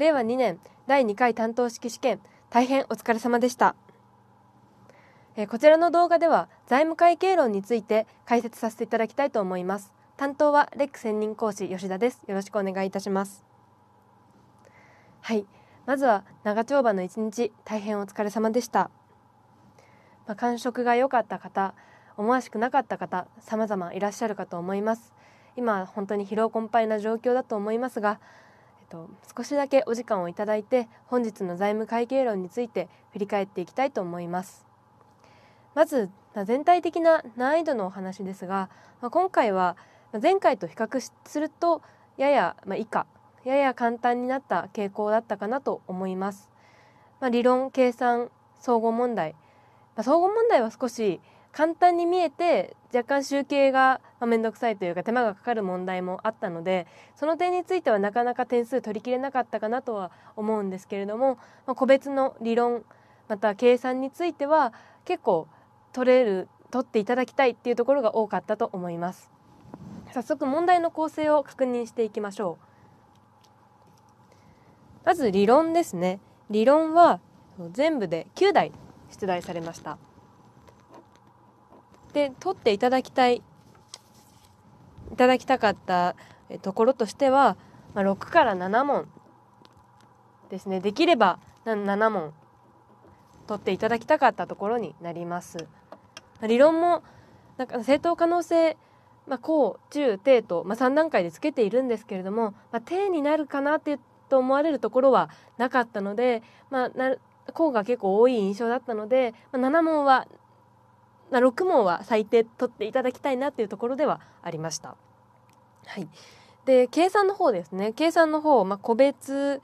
令和2年第2回担当式試験大変お疲れ様でした、えー、こちらの動画では財務会計論について解説させていただきたいと思います担当はレック専任講師吉田ですよろしくお願いいたしますはいまずは長丁場の一日大変お疲れ様でした、まあ、感触が良かった方思わしくなかった方様々いらっしゃるかと思います今本当に疲労困憊な状況だと思いますがと少しだけお時間をいただいて本日の財務会計論について振り返っていきたいと思いますまず全体的な難易度のお話ですが、ま今回は前回と比較するとやや、まあ、以下やや簡単になった傾向だったかなと思います、まあ、理論計算総合問題、まあ、総合問題は少し簡単に見えて若干集計が面倒くさいというか手間がかかる問題もあったのでその点についてはなかなか点数取りきれなかったかなとは思うんですけれども、まあ、個別の理論また計算については結構取れる取っていただきたいっていうところが多かったと思います早速問題の構成を確認していきましょうまず理論ですね理論は全部で9題出題されましたで取っていただきたいいただきたかったところとしては、まあ、6から7問ですねできれば7問取っていただきたかったところになります。理論もなんか正当可能性、まあ、高中低と、まあ、3段階でつけているんですけれども、まあ、低になるかなってと思われるところはなかったので、まあ、高が結構多い印象だったので、まあ、7問はまあ、6問は最低取っていただきたいなっていうところではありました。はい、で計算の方ですね計算の方、まあ、個別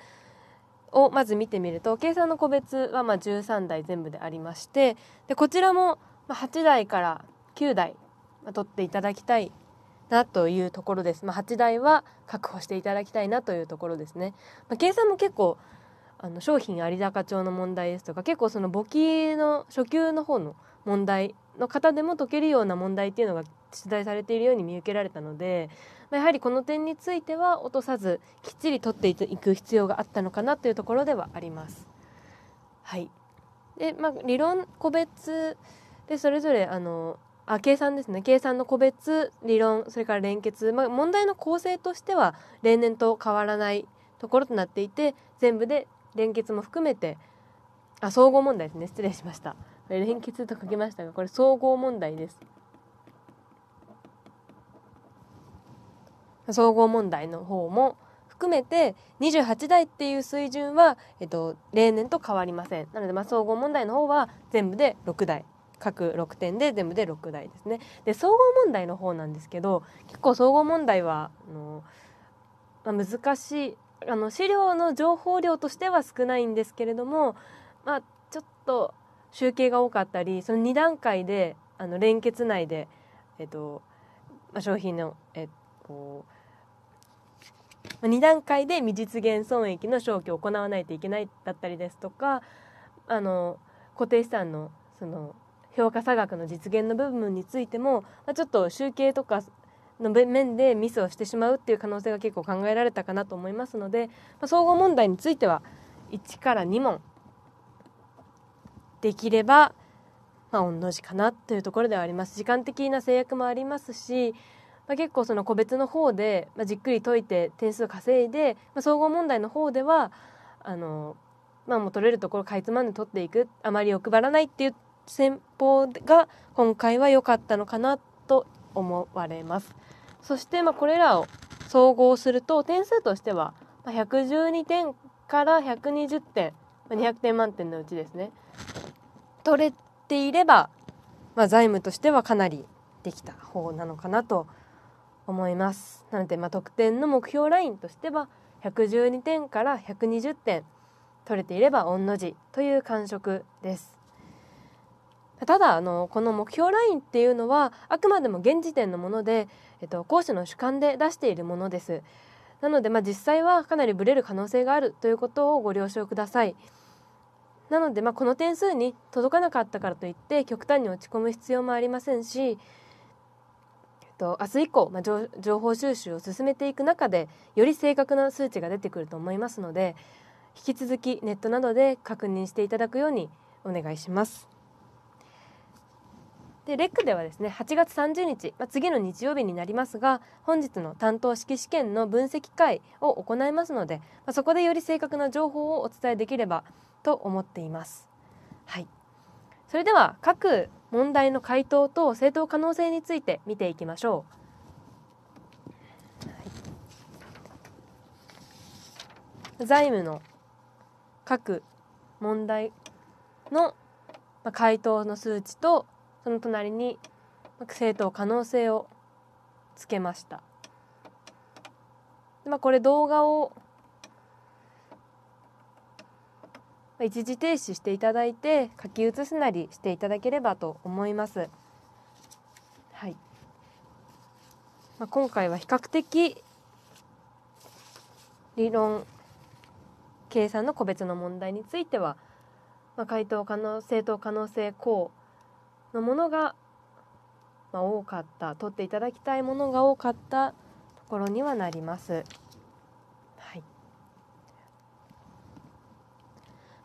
をまず見てみると計算の個別はま13台全部でありましてでこちらも8台から9台取っていただきたいなというところです、まあ、8台は確保していただきたいなというところですね、まあ、計算も結構あの商品有高帳の問題ですとか結構その簿記の初級の方の問題の方でも解けるような問題っていうのが出題されているように見受けられたので、まあ、やはりこの点については落とさずきっちり取っていく必要があったのかなというところではあります。はいでまあ、理論個別でそれぞれあのあ計算ですね計算の個別理論それから連結、まあ、問題の構成としては例年と変わらないところとなっていて全部で連結も含めてあ総合問題ですね失礼しました連結と書きましたがこれ総合問題です総合問題の方も含めて28台っていう水準は、えっと、例年と変わりませんなので、まあ、総合問題の方は全部で6台各6点で全部で6台ですねで総合問題の方なんですけど結構総合問題はあの、まあ、難しいあの資料の情報量としては少ないんですけれどもまあちょっと集計が多かったりその2段階であの連結内で、えっとま商品の、えっとま2段階で未実現損益の消去を行わないといけないだったりですとかあの固定資産のその評価差額の実現の部分についても、まちょっと集計とかの面でミスをしてしまうっていう可能性が結構考えられたかなと思いますので、ま総合問題については1から2問できれば、まあ、御の字かなというところではあります時間的な制約もありますし、まあ、結構その個別の方で、まあ、じっくり解いて点数を稼いで、まあ、総合問題の方ではあの、まあ、もう取れるところかいつまんで取っていくあまり欲張らないっていう戦法が今回は良かったのかなと思われます。そしてまあこれらを総合すると点数としては112点から120点200点満点のうちですね取れていれば、まあ、財務としてはかなりできた方なのかなと思います。なので、まあ、得点の目標ラインとしては112点から120点取れていれば御の字という感触です。ただあのこの目標ラインっていうのはあくまでも現時点のもので、えっと、講師の主観で出しているものですなので、まあ、実際はかなりブレる可能性があるということをご了承ください。なので、まあ、この点数に届かなかったからといって極端に落ち込む必要もありませんし、えっと、明日以降、まあ、情報収集を進めていく中でより正確な数値が出てくると思いますので引き続きネットなどで確認していただくようにお願いします。でレックではですね8月30日、まあ、次の日曜日になりますが本日の担当式試験の分析会を行いますので、まあ、そこでより正確な情報をお伝えできればと思っています。はい、それでは各問題の回答と正答可能性について見ていきましょう。財務の各問題の回答の数値とその隣に正当可能性をつけました。まあ、これ動画を一時停止していただいて書き写すなりしていただければと思います。はいまあ、今回は比較的理論計算の個別の問題については、まあ、回答可能正答可能性項のものが、まあ、多かった取っていただきたいものが多かったところにはなります。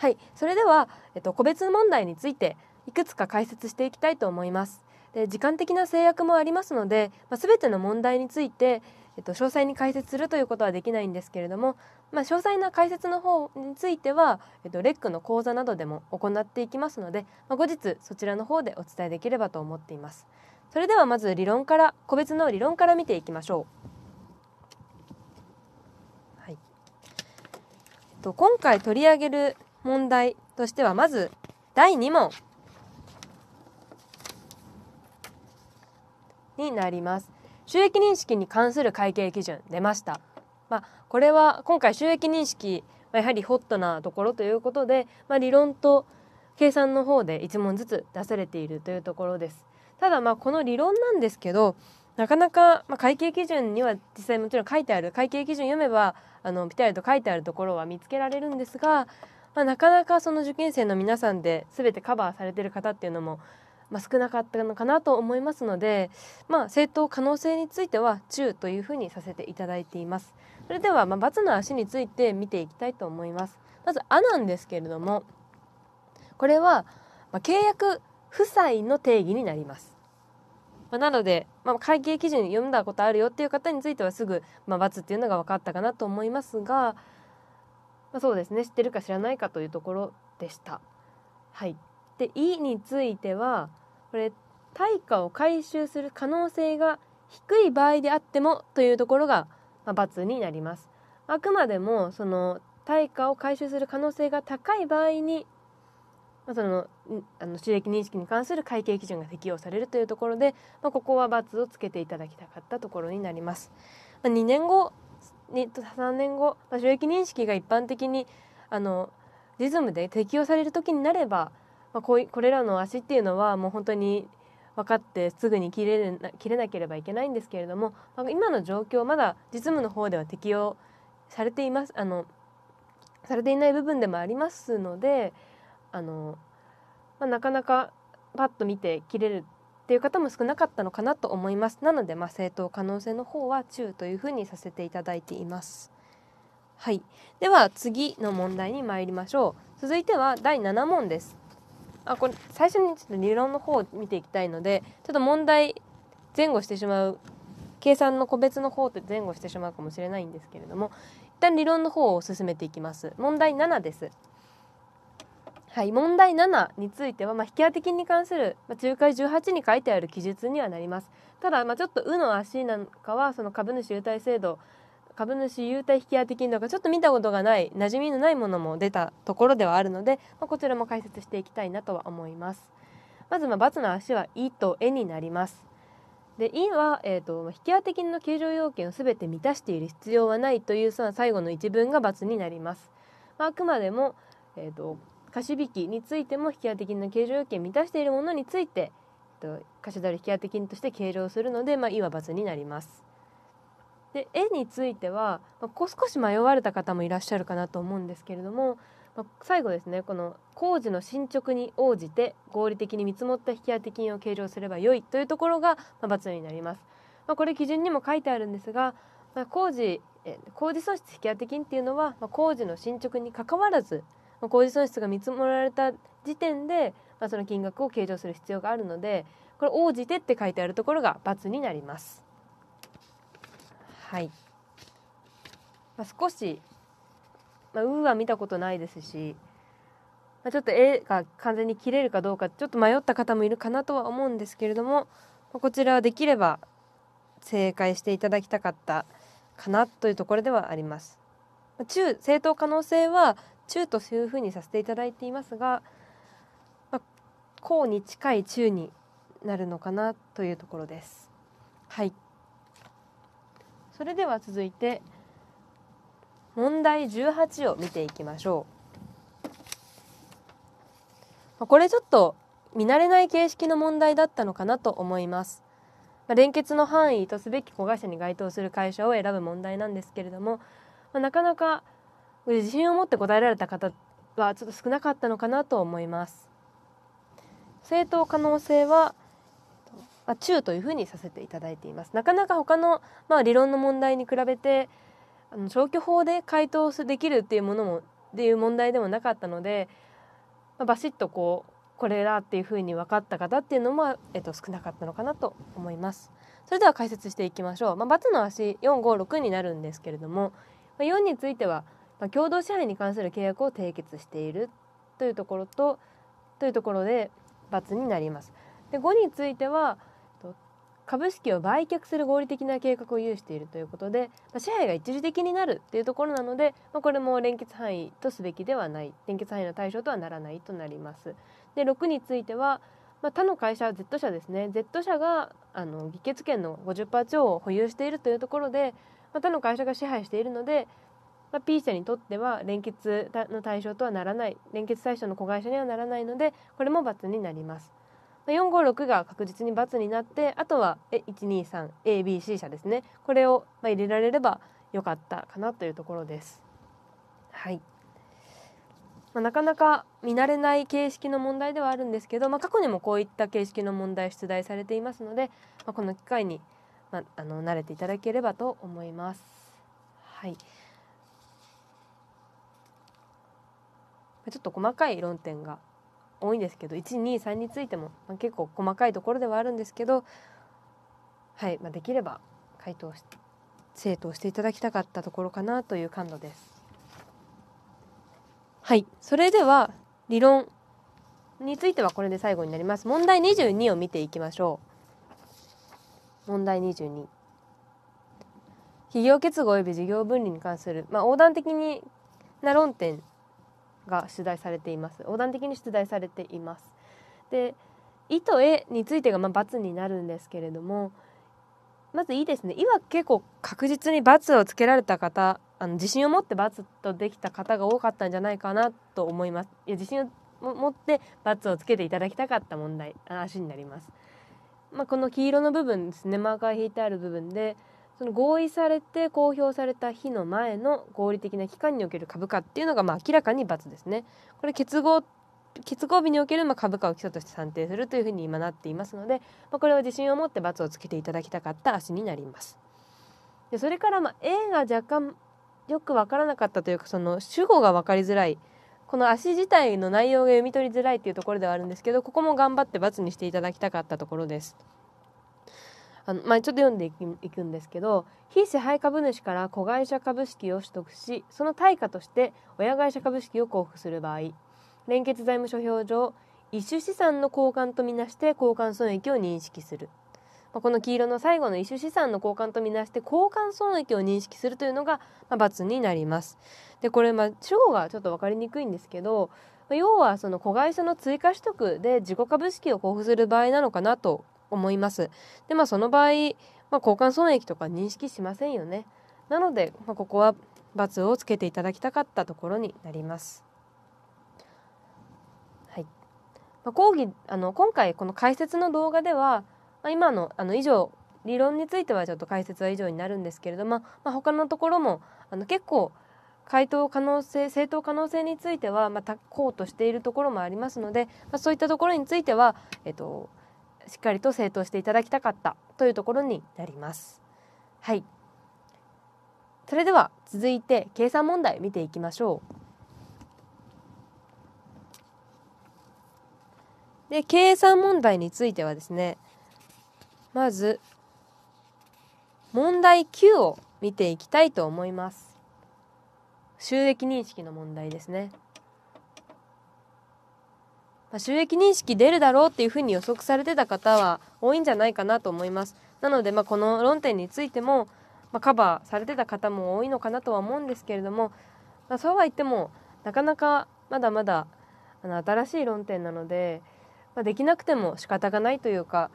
はい、それでは、えっと、個別問題についていくつか解説していきたいと思います。で時間的な制約もありますので、まあ、全ての問題について、えっと、詳細に解説するということはできないんですけれども、まあ、詳細な解説の方については、えっと、レックの講座などでも行っていきますので、まあ、後日そちらの方でお伝えできればと思っています。それではまず理論から個別の理論から見ていきましょう。はいえっと、今回取り上げる問題としてはまず第2問になります収益認識に関する会計基準出ました、まあ、これは今回収益認識やはりホットなところということで、まあ、理論と計算の方で1問ずつ出されているというところですただまあこの理論なんですけどなかなか、まあ、会計基準には実際もちろん書いてある会計基準読めばあのピタリと書いてあるところは見つけられるんですがまあ、なかなかその受験生の皆さんで全てカバーされてる方っていうのも、まあ、少なかったのかなと思いますので、まあ、正当可能性については中というふうにさせていただいています。それでは、まあ、罰の足について見ていきたいと思います。まず、あなんですけれども、これは、ま契約負債の定義になります。まなので、まあ、会計基準読んだことあるよっていう方についてはすぐ、まあ、罰っていうのが分かったかなと思いますが、まあ、そうですね知ってるか知らないかというところでした。はい、で「い」についてはこれ対価を回収する可能性が低い場合であってもというところが、まあ、×になります。あくまでもその対価を回収する可能性が高い場合に、まあ、そのあの収益認識に関する会計基準が適用されるというところで、まあ、ここは×をつけていただきたかったところになります。まあ、2年後3年後、まあ、収益認識が一般的にあのリズムで適用される時になれば、まあ、こうこれらの足っていうのはもう本当に分かってすぐに切れな切れなければいけないんですけれども、まあ、今の状況まだ実務の方では適用されていますあのされていない部分でもありますのであの、まあ、なかなかパッと見て切れるっていう方も少なかったのかなと思いますなので、まあ、正当可能性の方は中というふうにさせていただいていますはいでは次の問題に参りましょう続いては第7問ですあこれ最初にちょっと理論の方を見ていきたいのでちょっと問題前後してしまう計算の個別の方って前後してしまうかもしれないんですけれども一旦理論の方を進めていきます問題7ですはい、問題7については、まあ、引き当て金に関する、まあ、仲介18に書いてある記述にはなりますただ、まあ、ちょっと「う」の足なんかはその株主優待制度株主優待引き当て金とかちょっと見たことがない馴染みのないものも出たところではあるので、まあ、こちらも解説していきたいなとは思いますまずまあ×の足は「い」と「え」になりますで「い」は、えーと、引き当て金の計上要件を全て満たしている必要はないという最後の一文が×になります、まあ、あくまでもえーと貸引についても引当金の計上要件を満たしているものについて、えっと、貸し取り引当金として計上するので、まあ、いわば図になります。で絵については、まあ、少し迷われた方もいらっしゃるかなと思うんですけれども、まあ、最後ですねこの工事の進捗に応じて合理的に見積もった引当金を計上すればよいというところが、まあ、×になります。まあ、これ基準にも書いてあるんですが、まあ、工事工事損失引当金っていうのは、まあ、工事の進捗にかかわらずまあ、工事損失が見積もられた時点で、まあ、その金額を計上する必要があるのでこれ応じてって書いてあるところが×になります。はい、まあ、少し、まあ、ーは見たことないですし、まあ、ちょっと絵が完全に切れるかどうかちょっと迷った方もいるかなとは思うんですけれども、まこちらはできれば正解していただきたかったかなというところではあります。中正当可能性は中というふうにさせていただいていますが、まあ、高に近い中になるのかなというところです。はい。それでは続いて問題18を見ていきましょう。これちょっと見慣れない形式の問題だったのかなと思います。連結の範囲とすべき子会社に該当する会社を選ぶ問題なんですけれども、まあ、なかなかよ自信を持って答えられた方はちょっと少なかったのかなと思います。正当可能性はま中というふうにさせていただいていますなかなか他のまあ理論の問題に比べてあの消去法で回答できるっていうものもっていう問題でもなかったので、まあ、バシッとこうこれだっていうふうに分かった方っていうのも、えっと、少なかったのかなと思いますそれでは解説していきましょう、まあ、×の足456になるんですけれども、ま4についてはまあ、共同支配に関する契約を締結しているというところとというところで罰になります。で5については株式を売却する合理的な計画を有しているということで、まあ、支配が一時的になるというところなので、まあ、これも連結範囲とすべきではない連結範囲の対象とはならないとなります。で6については、まあ、他の会社 Z 社ですね Z 社があの議決権の50%超を保有しているというところで、まあ、他の会社が支配しているのでまあ、P 社にとっては連結の対象とはならない連結対象の子会社にはならないのでこれも×になります。まあ、456が確実に×になってあとは 123ABC 社ですねこれをま入れられればよかったかなというところです。はいまあ、なかなか見慣れない形式の問題ではあるんですけど、まあ、過去にもこういった形式の問題出題されていますので、まあ、この機会に、まあ、あの慣れていただければと思います。はいちょっと細かい論点が多いんですけど123についても、まあ、結構細かいところではあるんですけど、はいまあ、できれば回答し正答していただきたかったところかなという感度です。はいそれでは理論についてはこれで最後になります。問題22を見ていきましょう。問題22。企業結合及び事業分離に関する、まあ、横断的にな論点が出題されています横断的に出題されていますで「い」と「え」についてがまあ×になるんですけれどもまず「い」ですね「い」は結構確実に×をつけられた方あの自信を持って×とできた方が多かったんじゃないかなと思いますいや自信を持って×をつけていただきたかった問題足になります、まあ、この黄色の部分ですねマーカー引いてある部分でその合意されて公表された日の前の合理的な期間における株価っていうのがまあ明らかに×ですね。これ結合結合日におけるまあ株価を基礎として算定するというふうに今なっていますので、まあ、これは自信を持って×をつけていただきたかった足になります。でそれからまあ A が若干よく分からなかったというかその主語が分かりづらいこの足自体の内容が読み取りづらいっていうところではあるんですけどここも頑張って×にしていただきたかったところです。あの、まあ、ちょっと読んでいくんですけど非支配株主から子会社株式を取得しその対価として親会社株式を交付する場合連結財務諸表上一種資産の交換とみなして交換損益を認識する、まあ、この黄色の最後の一種資産の交換とみなして交換損益を認識するというのが、まあ、罰になります。でこれ、まあ、主語がちょっと分かりにくいんですけど要はその子会社の追加取得で自己株式を交付する場合なのかなと思います。で、まあその場合、まあ、交換損益とか認識しませんよね。なので、まあ、ここは×をつけていただきたかったところになります。はい。まあ、講義、あの、今回この解説の動画では、まあ、今の、あの、以上、理論についてはちょっと解説は以上になるんですけれども、まあ、他のところも、あの、結構、回答可能性正当可能性についてはまたこうとしているところもありますので、まあ、そういったところについては、えっと、しっかりと正当していただきたかったというところになります。はい、それでは続いて計算問題見ていきましょう。で計算問題についてはですねまず問題9を見ていきたいと思います。収益認識の問題ですね。まあ、収益認識出るだろうっていうふうに予測されてた方は多いんじゃないかなと思います。なので、まあ、この論点についても、まあ、カバーされてた方も多いのかなとは思うんですけれども、まあ、そうは言ってもなかなかまだまだあの新しい論点なので、まあ、できなくても仕方がないというか、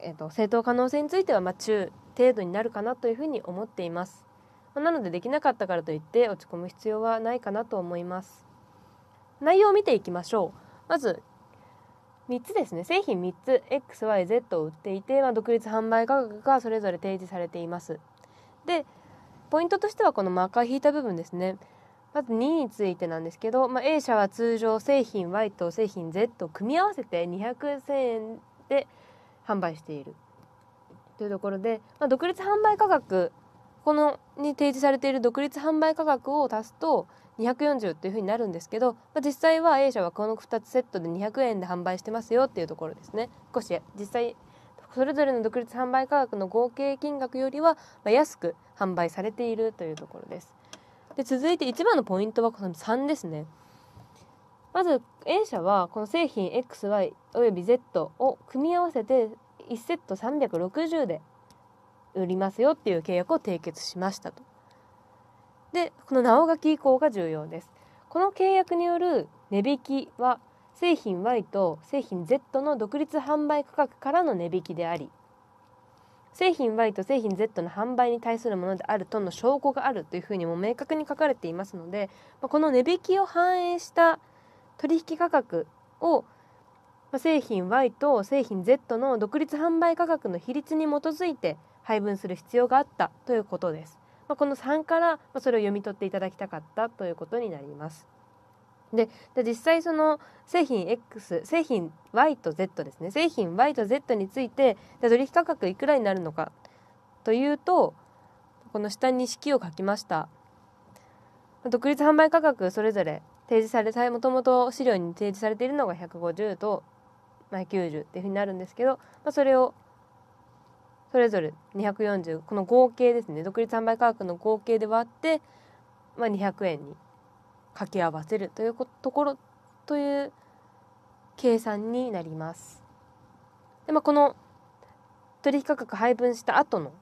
えーと、正当可能性についてはまあ中程度になるかなというふうに思っています。まあ、なのでできなかったからといって落ち込む必要はないかなと思います。内容を見ていきましょう。まず3つですね製品3つ XYZ を売っていて、まあ、独立販売価格がそれぞれ提示されていますでポイントとしてはこのマーカー引いた部分ですねまず2についてなんですけど、まあ、A 社は通常製品 Y と製品 Z を組み合わせて200円で販売しているというところで、まあ、独立販売価格このに提示されている独立販売価格を足すと240っていうふうになるんですけど、まあ、実際は A 社はこの2つセットで200円で販売してますよっていうところですね少し実際それぞれの独立販売価格の合計金額よりは安く販売されているというところですで続いて一番のポイントはこの3ですねまず A 社はこの製品 XY および Z を組み合わせて1セット360で売りますよっていう契約を締結しましたと。でこの直書き以降が重要ですこの契約による値引きは製品 Y と製品 Z の独立販売価格からの値引きであり製品 Y と製品 Z の販売に対するものであるとの証拠があるというふうにも明確に書かれていますのでこの値引きを反映した取引価格を製品 Y と製品 Z の独立販売価格の比率に基づいて配分する必要があったということです。まあ、この3からそれを読み取っていただきたかったということになります。で実際その製品 X 製品 Y と Z ですね製品 Y と Z について取引価格いくらになるのかというとこの下に式を書きました独立販売価格それぞれ提示されもともと資料に提示されているのが150と、まあ、90っていうふうになるんですけど、まあ、それをそれぞれ240この合計ですね独立販売価格の合計で割って、まあ、200円に掛け合わせるというところという計算になります。でまあ、この取引価格配分した後の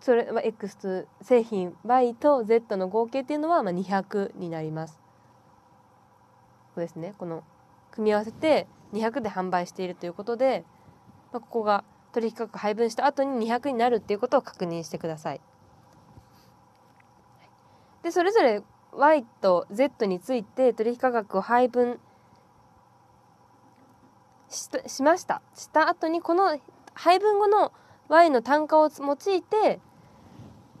それは X 製品 Y と Z の合計っていうのはまあ200になります。こですねこの組み合わせて200で販売しているということで、まあ、ここが取引価格配分した後に200になるっていうことを確認してください。でそれぞれ Y と Z について取引価格を配分ししましたした後にこの配分後の Y の単価を用いて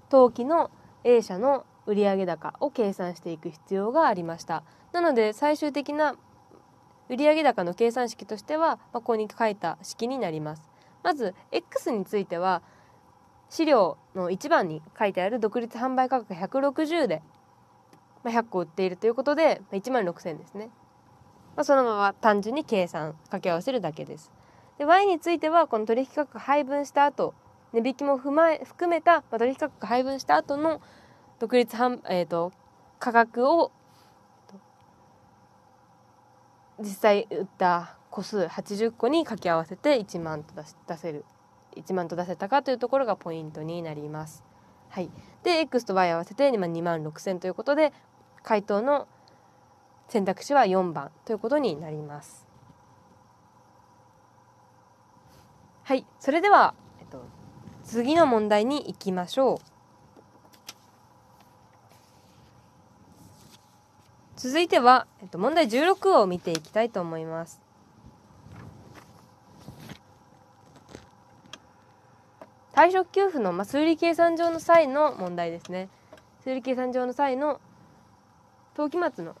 当期の A 社の売上高を計算していく必要がありましたなので最終的な売上高の計算式としては、まあ、ここに書いた式になりますまず X については資料の1番に書いてある独立販売価格160で、ま100個売っているということで、ま1万6000ですね、まあ、そのまま単純に計算掛け合わせるだけですで Y についてはこの取引価格配分した後値引きも踏まえ含めた、まあ、取引価格配分した後の独立販、えーと価格を実際売った個数80個に掛け合わせて1万と出せる1万と出せたかというところがポイントになります。はい、で X と Y 合わせて2万6,000ということで回答の選択肢は4番ということになります。はい、それでは、えっと、次の問題に行きましょう。続いては、えっと、問題16を見ていきたいと思います。退職給付の、まあ、数理計算上の際の問題ですね数理計算上の際の当期末の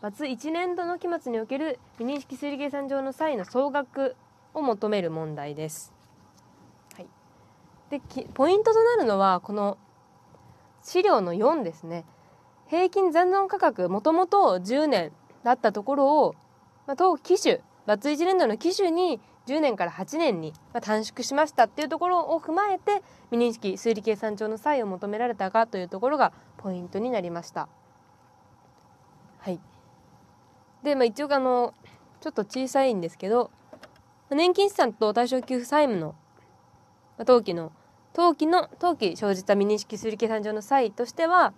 罰1年度の期末における未認識推理計算上の際の総額を求める問題です。はい、でポイントとなるのはこの資料の4ですね平均残存価格もともと10年だったところを、まあ、当期種罰1年度の期種に10年から8年に短縮しましたっていうところを踏まえて未認識推理計算上の差異を求められたかというところがポイントになりました。はい、で、まあ、一応あのちょっと小さいんですけど年金資産と対象給付債務の当期の当期の当期生じた未認識推理計算上の差異としては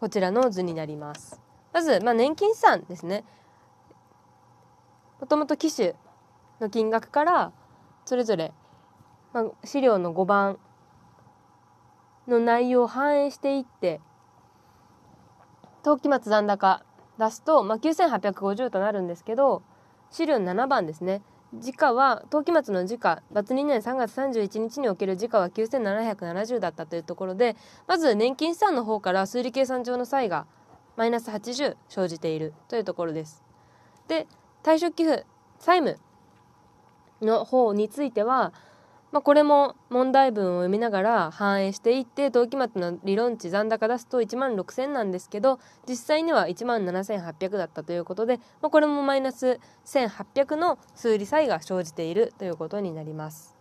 こちらの図になります。まず、まあ、年金資産ですね。もともと機種の金額からそれぞれ、まあ、資料の5番の内容を反映していって当期末残高出すと、まあ、9850となるんですけど資料の7番ですね時価は当期末の時価× 2年3月31日における時価は9770だったというところでまず年金資産の方から数理計算上の差異がマイナス80生じているというところです。で退職寄付債務の方については、まあ、これも問題文を読みながら反映していって同期末の理論値残高出すと1万6,000なんですけど実際には1万7,800だったということで、まあ、これもマイナス1,800の数理差異が生じているということになります。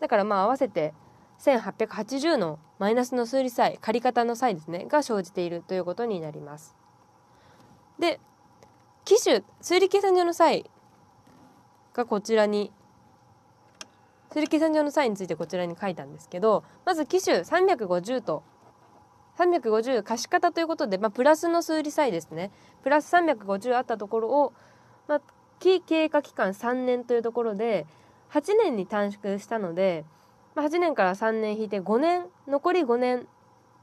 だからまあ合わせて1880のマイナスの数理差異借方の際ですねが生じているということになります。で機種数理計算上の際がこちらに数理計算上の際についてこちらに書いたんですけどまず機種350と350貸方ということで、まあ、プラスの数理際ですねプラス350あったところを、まあ、期経過期間3年というところで8年に短縮したので、まあ、8年から3年引いて5年残り5年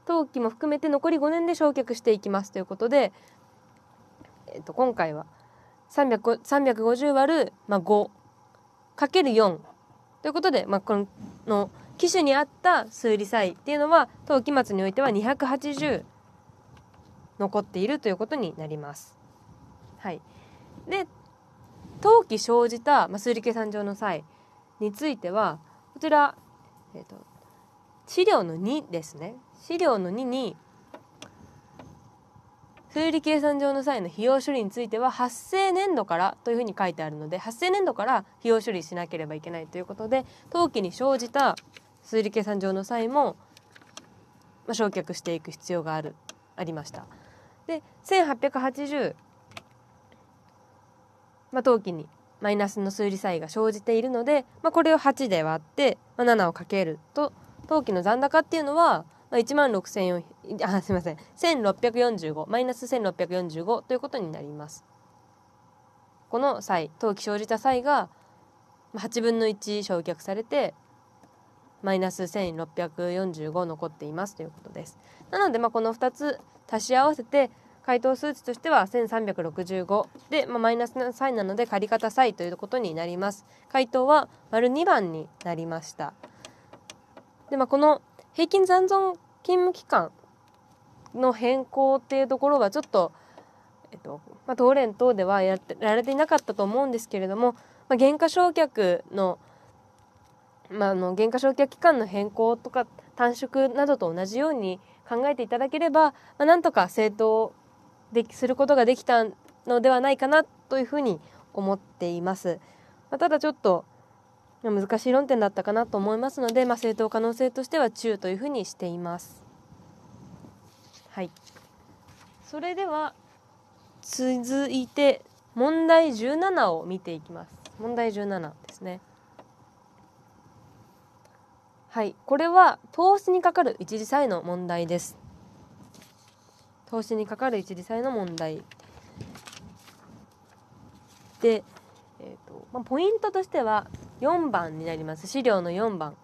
当期も含めて残り5年で償却していきますということでえっと、今回は350割る、まあ、5かける4ということで、まあ、この機種に合った数理差異っていうのは当期末においては280残っているということになります。はい、で当期生じた、まあ、数理計算上の異についてはこちら、えーと、と資料の2ですね資料の2に数理計算上の際の費用処理については発生年度からというふうに書いてあるので発生年度から費用処理しなければいけないということで当期に生じた数理計算上の際も、まあ、焼却していく必要があるありました。で1880、まあ、当期にマイナスの数理差異が生じているので、まあ、これを8で割って、まあ、7をかけると当期の残高っていうのは1万6千あすいません1645マイナス1645ということになりますこの際当期生じた際が8分の1焼却されてマイナス1645残っていますということですなので、まあ、この2つ足し合わせて回答数値としては1365で、まあ、マイナスの際なので借方際ということになります回答は丸2番になりましたで、まあ、この平均残存勤務期間の変更っていうところがちょっと、えっとまあ、東連等ではやってられていなかったと思うんですけれども、まあ、減価償却の,、まあ、あの減価償却期間の変更とか短縮などと同じように考えていただければ、まあ、なんとか正当ですることができたのではないかなというふうに思っています。まあ、ただちょっと難しい論点だったかなと思いますので、まあ、正当可能性としては中というふうにしています。はい、それでは続いて問題17を見ていきます。問題17ですね。はい、これは投資にかかる一次債の問題です。投資にかかる一次債の問題でえーとまあ、ポイントとしては4番になります資料の4番。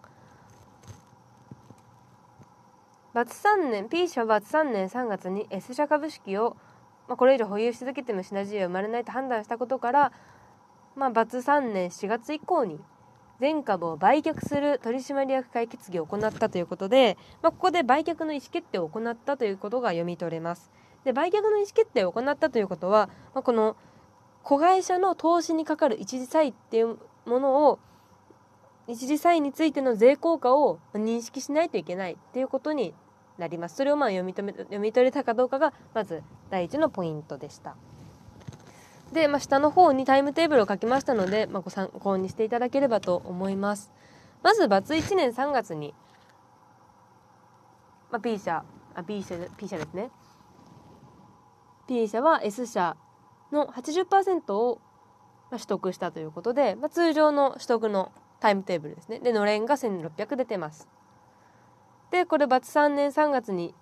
バツ3年 P 社は罰3年3月に S 社株式を、まあ、これ以上保有し続けてもシナジーは生まれないと判断したことから、まあ、バツ3年4月以降に全株を売却する取締役会決議を行ったということで、まあ、ここで売却の意思決定を行ったということが読み取れます。で売却の意思決定を行ったということは、まあ、この「子会社の投資にかかる一時債っていうものを一時債についての税効果を認識しないといけないっていうことになりますそれをまあ読みめ読み取れたかどうかがまず第一のポイントでした。で、まあ、下の方にタイムテーブルを書きましたので、まあ、ご参考にしていただければと思います。まず、バツ1年3月に、まあ、B 社、あ、B 社、P 社ですね。P 社は S 社の80%を取得したということで、まあ、通常の取得のタイムテーブルですね。で、のれんが1600出てます。で、これ、バツ3年3月に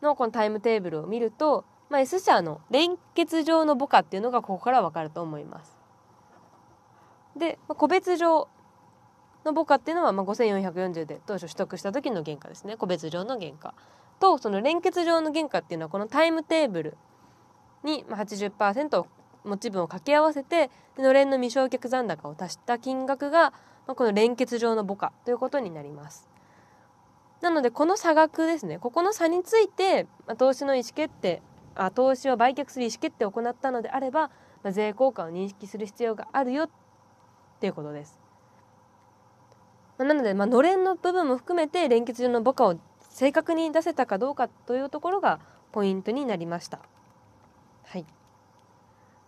のこのタイムテーブルを見ると、まあ、S 社の連結上の母価っていうのがここから分かると思います。で、まあ、個別上の母価っていうのは、まあ、5440で当初取得した時の原価ですね個別上の原価とその連結上の原価っていうのはこのタイムテーブルに80%持ち分を掛け合わせてのれんの未償却残高を足した金額が、まあ、この連結上の母価ということになります。なのでこの差額ですねここの差について、まあ、投資の意思決定あ投資を売却する意思決定を行ったのであれば、まあ、税効果を認識する必要があるよっていうことです。なので、まあのれんの部分も含めて連結上の母価を正確に出せたかどうかというところがポイントになりました。はい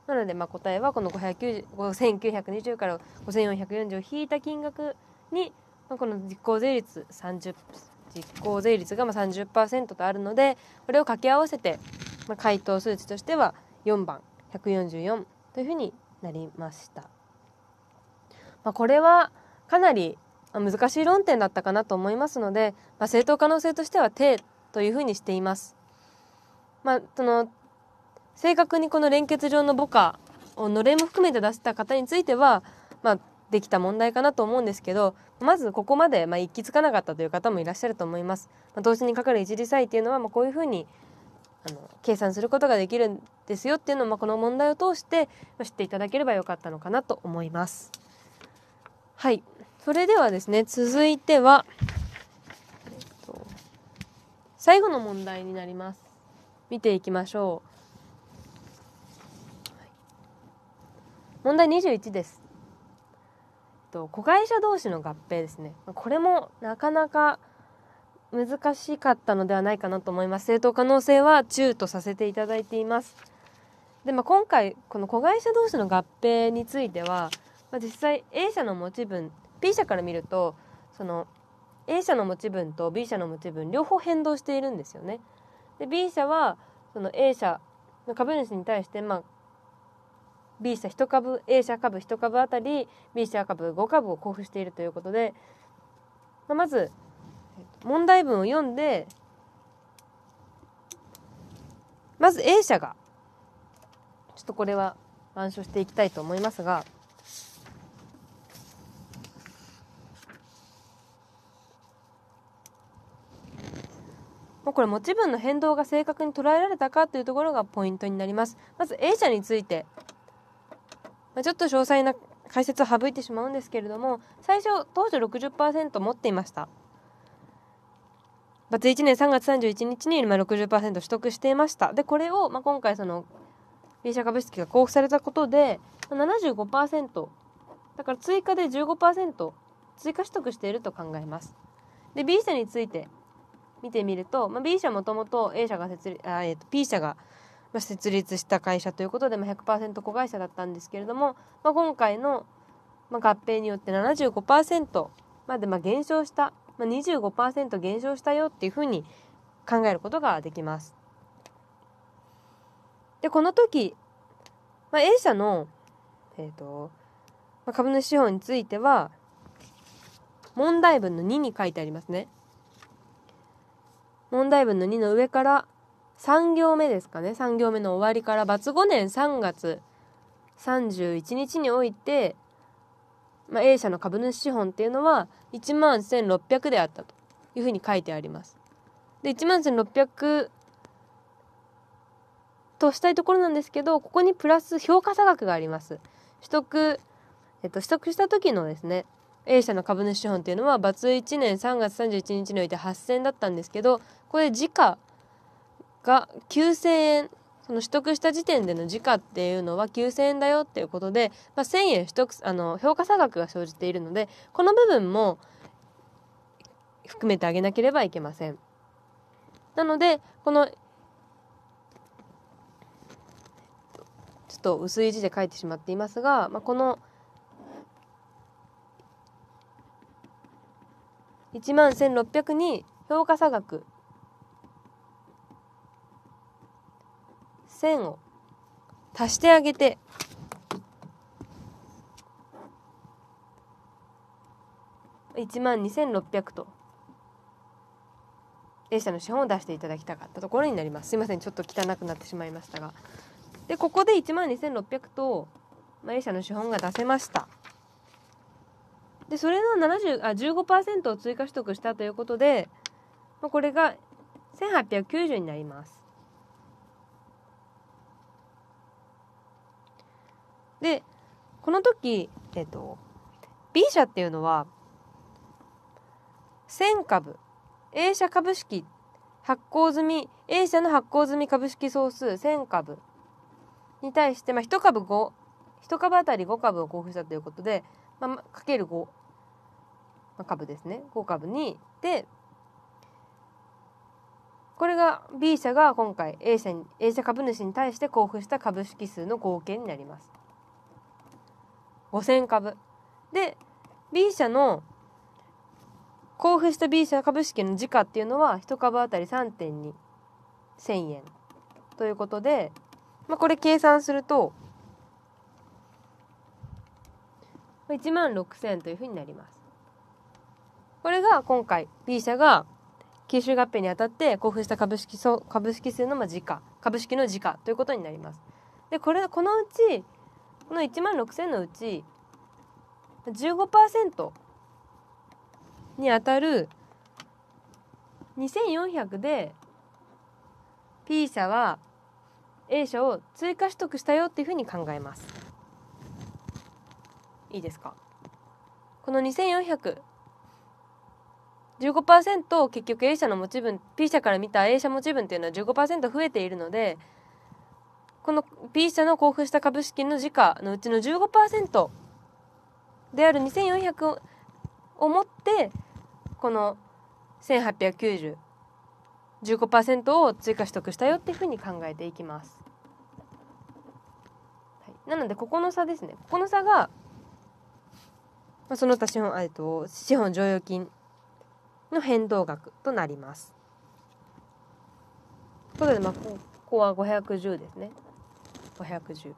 なのでまあ答えはこの5920から5440を引いた金額に、まあ、この実効税率30実効税率がまあ30%とあるのでこれを掛け合わせて、まあ、回答数値としては4番144というふうになりました。まあ、これはかなり難しい論点だったかなと思いますので、まあ、正当可能性としては定というふうにしています。まあ、その正確にこの連結上の母価をのれんも含めて出した方については、まあ、できた問題かなと思うんですけどまずここまで、まあ、行き着かなかったという方もいらっしゃると思います。まあ、投資にかかる一時債っていうのは、まあ、こういうふうにあの計算することができるんですよっていうのを、まあ、この問題を通して知っていただければよかったのかなと思います。はいそれではですね続いては、えっと、最後の問題になります。見ていきましょう。問題21です。と子会社同士の合併ですねこれもなかなか難しかったのではないかなと思います正当可能性は中とさせていただいていますで、まあ、今回この子会社同士の合併については、まあ、実際 A 社の持ち分 B 社から見るとその A 社の持ち分と B 社の持ち分両方変動しているんですよねで B 社はその A 社の株主に対して、まあ、B 社1株 A 社株1株あたり B 社株5株を交付しているということで、まあ、まず問題文を読んでまず A 社がちょっとこれは暗唱していきたいと思いますが。これ持ち分の変動が正確に捉えられたかというところがポイントになりますまず A 社についてまあ、ちょっと詳細な解説を省いてしまうんですけれども最初当時60%持っていましたバツ1年3月31日に60%取得していましたでこれを、まあ、今回その B 社株式が交付されたことで75%だから追加で15%追加取得していると考えますで B 社について見てみると、まあ、B 社もともと A 社が設立あ、えー、と P 社がま設立した会社ということで、まあ、100%子会社だったんですけれども、まあ、今回の、ま合併によって75%までま減少した、まあ、25%減少したよっていうふうに考えることができます。でこの時、まあ、A 社の、えーとま株主資本については問題文の2に書いてありますね。問題文の2の上から3行目ですかね3行目の終わりから罰5年3月31日において、まあ、A 社の株主資本っていうのは1万1600であったというふうに書いてあります。で1万1600としたいところなんですけどここにプラス評価差額があります。取得、えっと、取得した時のですね A 社の株主資本っていうのは罰1年3月31日において8000だったんですけどこれ時価が9,000円その取得した時点での時価っていうのは9,000円だよっていうことで、まあ、1,000円取得あの評価差額が生じているのでこの部分も含めてあげなければいけません。なのでこのちょっと薄い字で書いてしまっていますが、まあ、この1万1600に評価差額線を足してあげて1万2600と A 社の資本を出していただきたかったところになりますすいませんちょっと汚くなってしまいましたがでここで1万2600と、まあ、A 社の資本が出せましたでそれの70あ15%を追加取得したということで、まあ、これが1890になりますでこの時、えっと、B 社っていうのは1000株 A 社株式発行済み A 社の発行済み株式総数1000株に対して、まあ、1株五一株当たり5株を交付したということで、まあ、かける5、まあ、株ですね5株にでこれが B 社が今回 A 社 A 社株主に対して交付した株式数の合計になります。5000株で B 社の交付した B 社株式の時価っていうのは1株当たり3.2千円ということで、まあ、これ計算すると1万6000というふうになります。これが今回 B 社が吸収合併にあたって交付した株式株式数の時価株式の時価ということになります。でこれこのうちこの1万6,000のうち15%にあたる2400で P 社は A 社を追加取得したよっていうふうに考えます。いいですかこの2400 15%結局 A 社の持ち分 P 社から見た A 社持ち分っていうのは15%増えているのでこの B 社の交付した株式の時価のうちの15%である2400をもってこの1890 15%を追加取得したよっていうふうに考えていきます。はい、なのでここの差ですね。ここの差が、まあ、その他資本えっと資本剰余金の変動額となります。ということでまあここは510ですね。510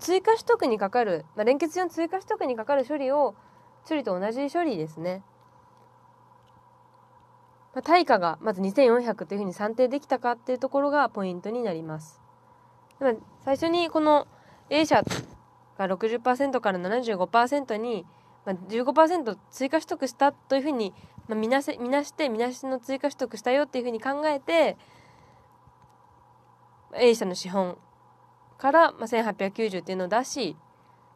追加取得にかかる、まあ、連結上の追加取得にかかる処理を処理と同じ処理ですね、まあ、対価がまず2400というふうに算定できたかっていうところがポイントになります最初にこの A 社が60%から75%に15%追加取得したというふうに、まあ、みなせみなしてみなしの追加取得したよっていうふうに考えて A 社の資本から、まあ、1890っていうのを出し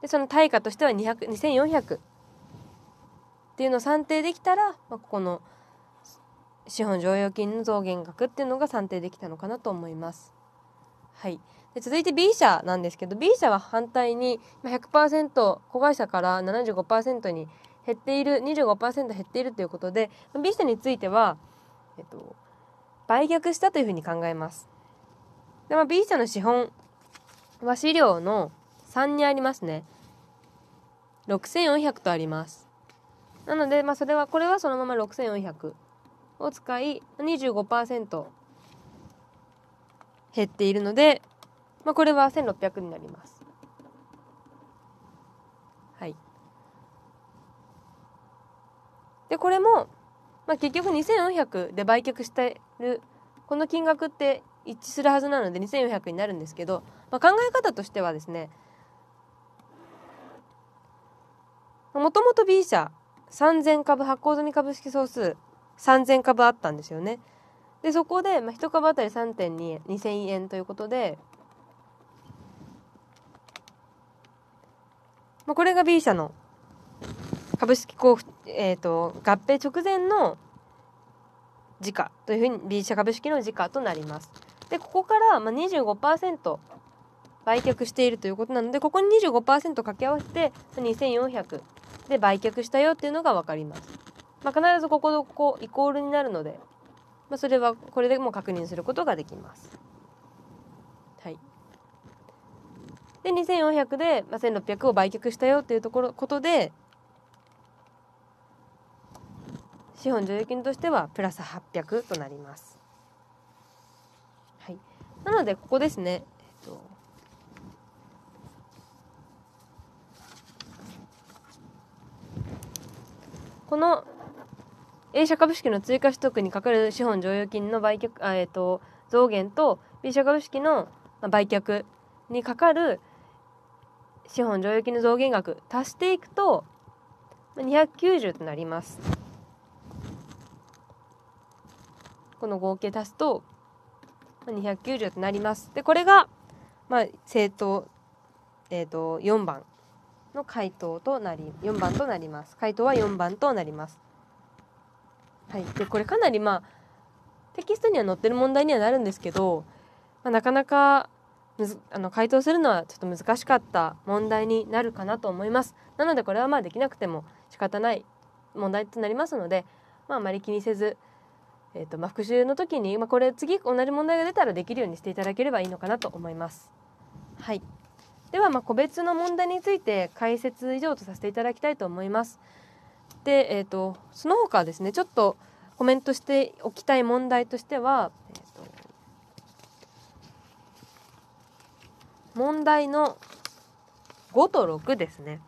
でその対価としては200 2400っていうのを算定できたら、まあ、ここの資本剰余金の増減額っていうのが算定できたのかなと思います。はい、で続いて B 社なんですけど B 社は反対に100%子会社から75%に減っている25%減っているということで B 社については、えっと、売却したというふうに考えます。で、まあ、B 社の資本は資料の3にありますね。6400とあります。なので、まあ、それは、これはそのまま6400を使い、25%減っているので、まあ、これは1600になります。はい。で、これも、まあ、結局2400で売却してる、この金額って一致するはずなので2400になるんですけど、まあ、考え方としてはですねもともと B 社3000株発行済み株式総数3000株あったんですよね。でそこで、まあ、1株当たり3.2000円ということで、まあ、これが B 社の株式交付、えーと合併直前の時価というふうに B 社株式の時価となります。でここから、まあ25%売却しているということなのでここに25%掛け合わせて2400で売却したよっていうのが分かります、まあ、必ずここの、ここイコールになるので、まあ、それはこれでも確認することができますはいで2400で、まあ、1600を売却したよっていうところことで資本剰余金としてはプラス800となりますなので、ここですね。この A 社株式の追加取得にかかる資本剰余金の売却、あえっと、増減と B 社株式の売却にかかる資本剰余金の増減額足していくと290となります。この合計足すと290となります。でこれが、まあ、正答、えーと、と4番の回答となり4番となります。回答は4番となります。はい、でこれかなりまあテキストには載ってる問題にはなるんですけど、まあ、なかなかむずあの回答するのはちょっと難しかった問題になるかなと思います。なのでこれはまあできなくても仕方ない問題となりますので、まあ、あまり気にせずえーとまあ、復習の時に、まあ、これ次同じ問題が出たらできるようにしていただければいいのかなと思います。はい、では、まあ、個別の問題について解説以上とさせていただきたいと思います。で、えーと、その他ですねちょっとコメントしておきたい問題としては、えーと問題の5と6ですね。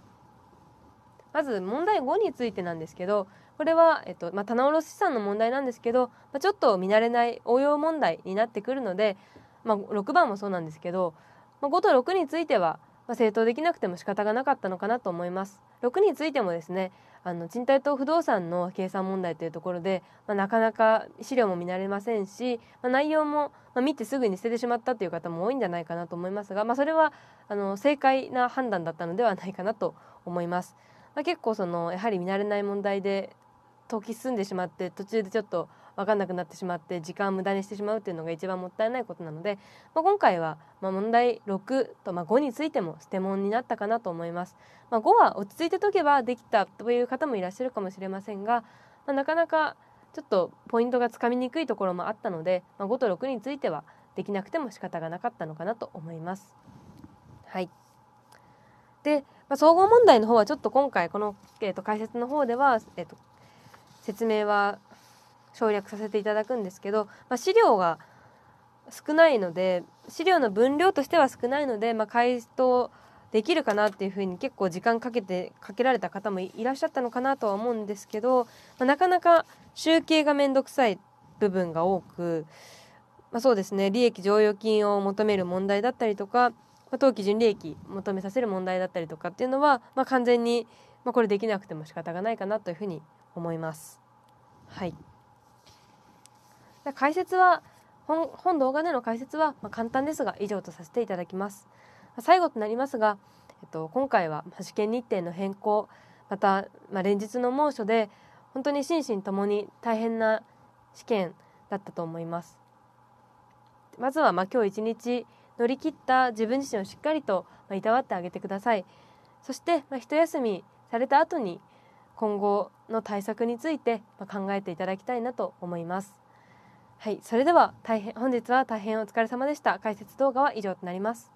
まず問題5についてなんですけどこれは、えっとまあ、棚卸資産の問題なんですけど、まあ、ちょっと見慣れない応用問題になってくるので、まあ、6番もそうなんですけど、まあ、5と6については、まあ、正当できなくても仕方がなかったのかなと思います。6についてもですねあの賃貸と不動産の計算問題というところで、まあ、なかなか資料も見られませんし、まあ、内容も、まあ、見てすぐに捨ててしまったという方も多いんじゃないかなと思いますが、まあ、それはあの正解な判断だったのではないかなと思います。まあ、結構そのやはり見慣れない問題で時き進んでしまって途中でちょっと分かんなくなってしまって時間を無駄にしてしまうっていうのが一番もったいないことなので、まあ、今回は、ま問題6と、ま5についても捨て問になったかなと思います、まあ、5は落ち着いて解けばできたという方もいらっしゃるかもしれませんが、まあ、なかなかちょっとポイントがつかみにくいところもあったので、ま5と6についてはできなくても仕方がなかったのかなと思います。はいで、ま総合問題の方はちょっと今回この、えー、と解説の方では、えーと説明は省略させていただくんですけど、まあ、資料が少ないので資料の分量としては少ないので、まあ、回答できるかなっていうふうに結構時間かけてかけられた方もいらっしゃったのかなとは思うんですけど、まあ、なかなか集計が面倒くさい部分が多く、まあ、そうですね利益剰余金を求める問題だったりとか、まあ、当期純利益求めさせる問題だったりとかっていうのは、まあ、完全に、まあ、これできなくても仕方がないかなというふうに思います。はい、で解説は本本動画での解説は、まあ、簡単ですが以上とさせていただきます。最後となりますが、えっと、今回は試験日程の変更また、まあ、連日の猛暑で本当に心身ともに大変な試験だったと思います。まずはまあ今日1日乗り切った自分自身をしっかりとまいたわってあげてください。そして、まあ、一休みされた後に今後の対策について考えていただきたいなと思います。はい、それでは大変本日は大変お疲れ様でした。解説動画は以上となります。